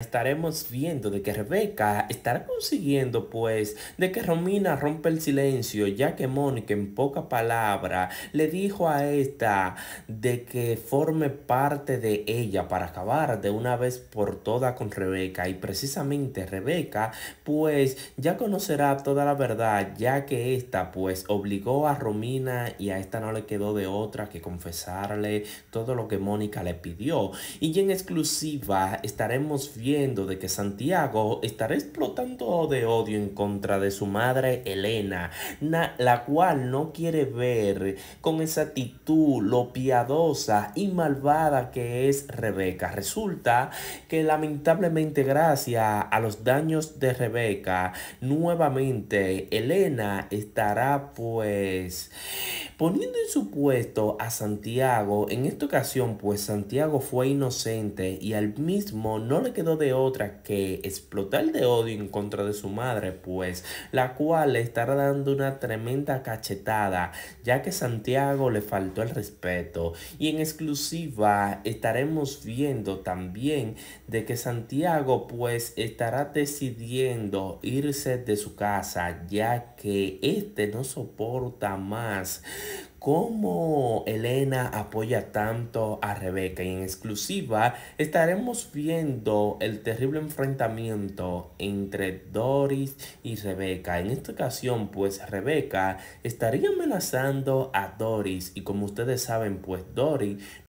estaremos viendo de que Rebeca estará consiguiendo pues de que Romina rompe el silencio ya que Mónica en poca palabra le dijo a esta de que forme parte de ella para acabar de una vez por toda con Rebeca y precisamente Rebeca pues ya conocerá toda la verdad ya que esta pues obligó a Romina y a esta no le quedó de otra que confesarle todo lo que Mónica le pidió y en exclusiva estaremos viendo de que Santiago estará explotando de odio en contra de su madre Elena, la cual no quiere ver con esa actitud lo piadosa y malvada que es Rebeca. Resulta que lamentablemente gracias a los daños de Rebeca, nuevamente Elena estará pues poniendo en su puesto a Santiago. En esta ocasión pues Santiago fue inocente y al mismo no le quedó de otra que explotar de odio en contra de su madre, pues la cual le estará dando una tremenda cachetada, ya que Santiago le faltó el respeto. Y en exclusiva estaremos viendo también de que Santiago pues estará decidiendo irse de su casa, ya que este no soporta más como Elena apoya tanto a Rebeca y en exclusiva estaremos viendo terrible enfrentamiento entre Doris y Rebeca. En esta ocasión, pues Rebeca estaría amenazando a Doris y como ustedes saben, pues Doris